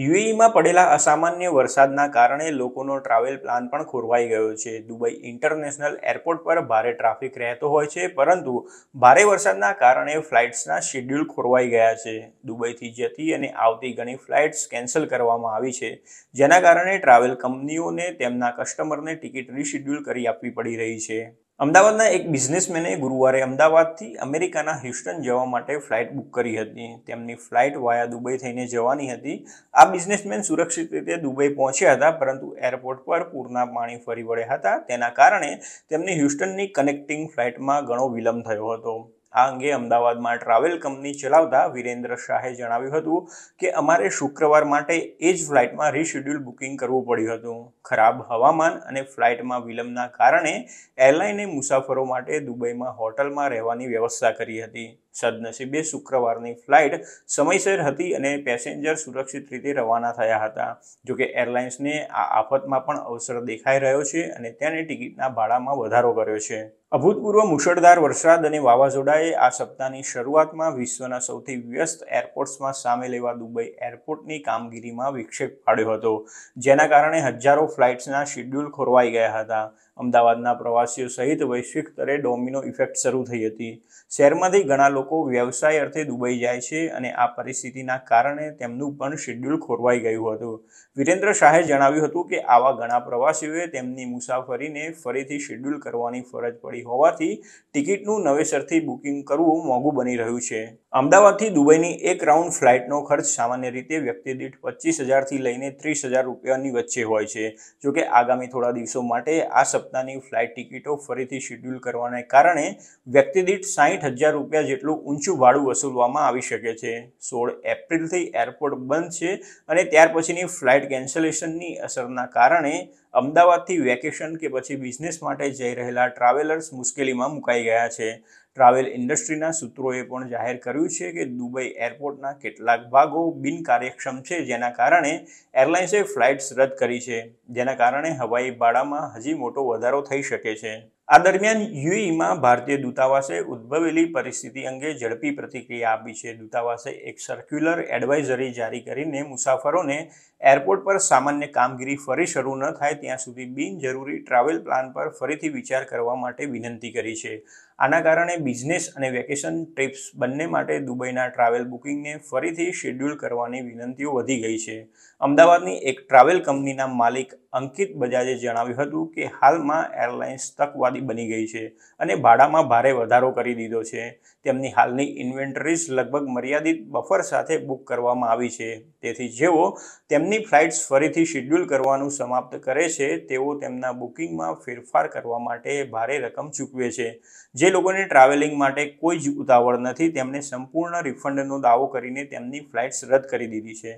યુએઈમાં પડેલા અસામાન્ય વરસાદના કારણે લોકોનો ટ્રાવેલ પ્લાન પણ ખોરવાઈ ગયો છે દુબઈ ઇન્ટરનેશનલ એરપોર્ટ પર ભારે ટ્રાફિક રહેતો હોય છે પરંતુ ભારે વરસાદના કારણે ફ્લાઇટ્સના શેડ્યુલ ખોરવાઈ ગયા છે દુબઈથી જતી અને આવતી ઘણી ફ્લાઇટ્સ કેન્સલ કરવામાં આવી છે જેના કારણે ટ્રાવેલ કંપનીઓને તેમના કસ્ટમરને ટિકિટ રિશેડ્યુલ કરી આપવી પડી રહી છે અમદાવાદના એક બિઝનેસમેને ગુરુવારે અમદાવાદથી અમેરિકાના હ્યુસ્ટન જવા માટે ફ્લાઇટ બુક કરી હતી તેમની ફ્લાઇટ વાયા દુબઈ થઈને જવાની હતી આ બિઝનેસમેન સુરક્ષિત રીતે દુબઈ પહોંચ્યા હતા પરંતુ એરપોર્ટ પર પૂરના પાણી ફરી વળ્યા હતા તેના કારણે તેમની હ્યુસ્ટનની કનેક્ટિંગ ફ્લાઇટમાં ઘણો વિલંબ થયો હતો આ અંગે અમદાવાદમાં ટ્રાવેલ કંપની ચલાવતા વિરેન્દ્ર શાહે જણાવ્યું હતું કે અમારે શુક્રવાર માટે એ જ ફ્લાઇટમાં રીશેડ્યુલ બુકિંગ કરવું પડ્યું હતું ખરાબ હવામાન અને ફ્લાઇટમાં વિલંબના કારણે એરલાઇને મુસાફરો માટે દુબઈમાં હોટલમાં રહેવાની વ્યવસ્થા કરી હતી સદનસીબે શુક્રવારની ફ્લાઇટ સમયસર હતી અને પેસેન્જર સુરક્ષિત રીતે રવાના થયા હતા જોકે એરલાઇન્સને આ આફતમાં પણ અવસર દેખાઈ રહ્યો છે અને તેને ટિકિટના ભાડામાં વધારો કર્યો છે અભૂતપૂર્વ મુશળધાર વરસાદ અને વાવાઝોડાએ આ સપ્તાહની શરૂઆતમાં વિશ્વના સૌથી વ્યસ્ત એરપોર્ટ્સમાં સામેલ એવા દુબઈ એરપોર્ટની કામગીરીમાં વિક્ષેપ પાડ્યો હતો જેના કારણે હજારો ફ્લાઇટ્સના શિડ્યુલ ખોરવાઈ ગયા હતા અમદાવાદના પ્રવાસીઓ સહિત વૈશ્વિક સ્તરે ડોમિનો ઇફેક્ટ શરૂ થઈ હતી શહેરમાંથી ઘણા લોકો વ્યવસાય અર્થે દુબઈ જાય છે અને આ પરિસ્થિતિના કારણે તેમનું પણ શેડ્યુલ ખોરવાઈ ગયું હતું વિરેન્દ્ર શાહે જણાવ્યું હતું કે આવા ઘણા પ્રવાસીઓએ તેમની મુસાફરીને ફરીથી શેડ્યુલ કરવાની ફરજ પડી હોવાથી ટિકિટનું નવેસરથી બુકિંગ કરવું મોંઘું બની રહ્યું છે અમદાવાદથી દુબઈની એક રાઉન્ડ ફ્લાઇટનો ખર્ચ સામાન્ય રીતે વ્યક્તિ દીઠ પચીસ હજારથી લઈને ત્રીસ હજાર રૂપિયાની વચ્ચે હોય છે જોકે આગામી થોડા દિવસો માટે આ સપ્તાહની ફ્લાઇટ ટિકિટો ફરીથી શેડ્યુલ કરવાને કારણે વ્યક્તિદીઠ સાહીઠ હજાર રૂપિયા જેટલું ઊંચું ભાડું વસૂલવામાં આવી શકે છે સોળ એપ્રિલથી એરપોર્ટ બંધ છે અને ત્યાર પછીની ફ્લાઇટ કેન્સલેશનની અસરના કારણે અમદાવાદથી વેકેશન કે પછી બિઝનેસ માટે જઈ રહેલા ટ્રાવેલર્સ મુશ્કેલીમાં મુકાઈ ગયા છે ટ્રાવેલ ઇન્ડસ્ટ્રીના સૂત્રોએ પણ જાહેર કર્યું છે કે દુબઈ એરપોર્ટના કેટલાક ભાગો બિનકાર્યક્ષમ છે જેના કારણે એરલાઇન્સે ફ્લાઇટ્સ રદ કરી છે જેના કારણે હવાઈ ભાડામાં હજી મોટો વધારો થઈ શકે છે આ દરમિયાન યુઈમાં ભારતીય દૂતાવાસે ઉદ્ભવેલી પરિસ્થિતિ અંગે ઝડપી પ્રતિક્રિયા આપી છે દૂતાવાસે એક સર્ક્યુલર એડવાઇઝરી જારી કરીને મુસાફરોને એરપોર્ટ પર સામાન્ય કામગીરી ફરી શરૂ ન થાય ત્યાં સુધી બિનજરૂરી ટ્રાવેલ પ્લાન પર ફરીથી વિચાર કરવા માટે વિનંતી કરી છે આના કારણે બિઝનેસ અને વેકેશન ટ્રીપ્સ બંને માટે દુબઈના ટ્રાવેલ બુકિંગને ફરીથી શેડ્યુલ કરવાની વિનંતીઓ વધી ગઈ છે અમદાવાદની એક ટ્રાવેલ કંપનીના માલિક અંકિત બજાજે જણાવ્યું હતું કે હાલમાં એરલાઇન્સ તકવાદી બની ગઈ છે અને ભાડામાં ભારે વધારો કરી દીધો છે તેમની હાલની ઇન્વેન્ટરીઝ લગભગ મર્યાદિત બફર સાથે બુક કરવામાં આવી છે તેથી જેઓ તેમની ફ્લાઇટ્સ ફરીથી શેડ્યુલ કરવાનું સમાપ્ત કરે છે તેઓ તેમના બુકિંગમાં ફેરફાર કરવા માટે ભારે રકમ ચૂકવે છે જે લોકોને ટ્રાવેલિંગ માટે કોઈ જ ઉતાવળ નથી તેમણે સંપૂર્ણ રિફંડનો દાવો કરીને તેમની ફ્લાઇટ્સ રદ કરી દીધી છે